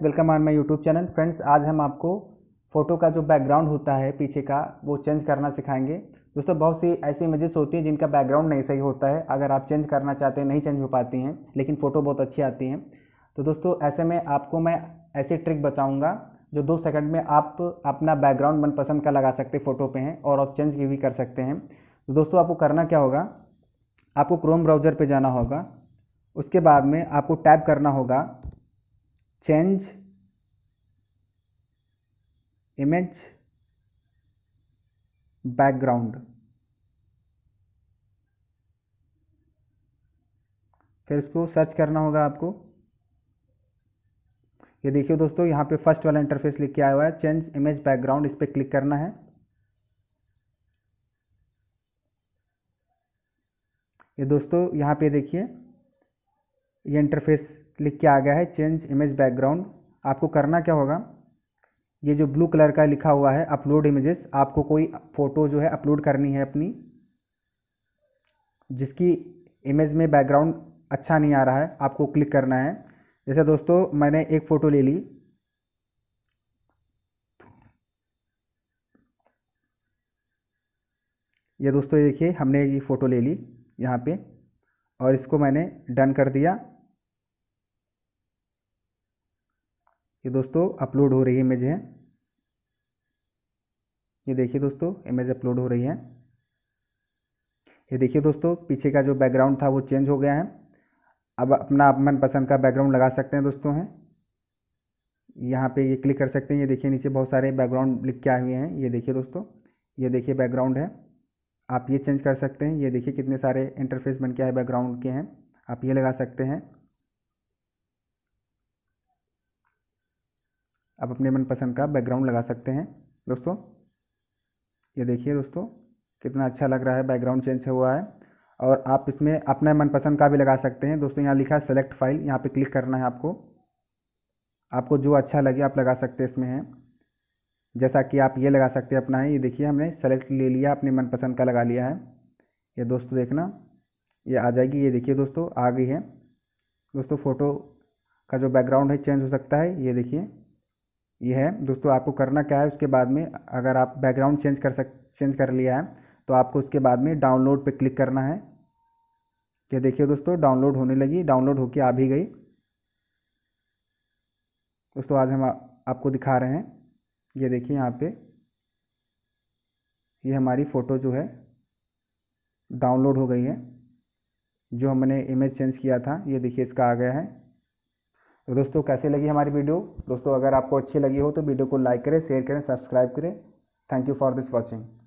friends welcome on my YouTube channel friends आज हम आपको फ़ोटो का जो बैकग्राउंड होता है पीछे का वो चेंज करना सिखाएंगे दोस्तों बहुत सी ऐसी इमेजेस होती हैं जिनका बैकग्राउंड नहीं सही होता है अगर आप चेंज करना चाहते हैं नहीं चेंज हो पाती हैं लेकिन फ़ोटो बहुत अच्छी आती हैं तो दोस्तों ऐसे में आपको मैं ऐसी ट्रिक बताऊँगा जो दो सेकेंड में आप अपना बैकग्राउंड मनपसंद का लगा सकते फ़ोटो पर हैं और आप चेंज भी कर सकते हैं तो दोस्तों आपको करना क्या होगा आपको क्रोम ब्राउज़र पर जाना होगा उसके बाद में आपको टैप करना होगा चेंज इमेज बैकग्राउंड फिर इसको सर्च करना होगा आपको ये देखिए दोस्तों यहाँ पे फर्स्ट वाला इंटरफेस लिख के आया हुआ है चेंज इमेज बैकग्राउंड इस पर क्लिक करना है ये दोस्तों यहाँ पे देखिए ये इंटरफेस क्लिक किया गया है चेंज इमेज बैकग्राउंड आपको करना क्या होगा ये जो ब्लू कलर का लिखा हुआ है अपलोड इमेजेस आपको कोई फ़ोटो जो है अपलोड करनी है अपनी जिसकी इमेज में बैकग्राउंड अच्छा नहीं आ रहा है आपको क्लिक करना है जैसे दोस्तों मैंने एक फ़ोटो ले ली ये दोस्तों देखिए हमने ये फ़ोटो ले ली यहाँ पे और इसको मैंने डन कर दिया ये दोस्तों अपलोड हो रही इमेज है ये देखिए दोस्तों इमेज अपलोड हो रही है ये देखिए दोस्तों पीछे का जो बैकग्राउंड था वो चेंज हो गया है अब अपना आप मनपसंद का बैकग्राउंड लगा सकते हैं दोस्तों हैं यहाँ पे ये क्लिक कर सकते हैं ये देखिए नीचे बहुत सारे बैकग्राउंड लिख के आए हुए हैं ये देखिए दोस्तों ये देखिए बैकग्राउंड है आप ये चेंज कर सकते हैं ये देखिए कितने सारे इंटरफेस बन के आए बैकग्राउंड के हैं आप ये लगा सकते हैं आप अपने मनपसंद का बैकग्राउंड लगा सकते हैं दोस्तों ये देखिए दोस्तों कितना अच्छा लग रहा है बैकग्राउंड चेंज हुआ है और आप इसमें अपना मनपसंद का भी लगा सकते हैं दोस्तों यहाँ लिखा है सेलेक्ट फाइल यहाँ पे क्लिक करना है आपको आपको जो अच्छा लगे आप लगा सकते हैं इसमें है जैसा कि आप ये लगा सकते हैं अपना है ये देखिए हमने सेलेक्ट ले लिया अपने मनपसंद का लगा लिया है ये दोस्तों देखना ये आ जाएगी ये देखिए दोस्तों आ गई है दोस्तों फ़ोटो का जो बैकग्राउंड है चेंज हो सकता है ये देखिए ये है दोस्तों आपको करना क्या है उसके बाद में अगर आप बैकग्राउंड चेंज कर सक चेंज कर लिया है तो आपको उसके बाद में डाउनलोड पे क्लिक करना है ये देखिए दोस्तों डाउनलोड होने लगी डाउनलोड होके आ भी गई दोस्तों आज हम आ, आपको दिखा रहे हैं ये देखिए यहाँ पे ये हमारी फ़ोटो जो है डाउनलोड हो गई है जो हमने इमेज चेंज किया था ये देखिए इसका आ गया है तो दोस्तों कैसे लगी हमारी वीडियो दोस्तों अगर आपको अच्छी लगी हो तो वीडियो को लाइक करें शेयर करें सब्सक्राइब करें thank you for this watching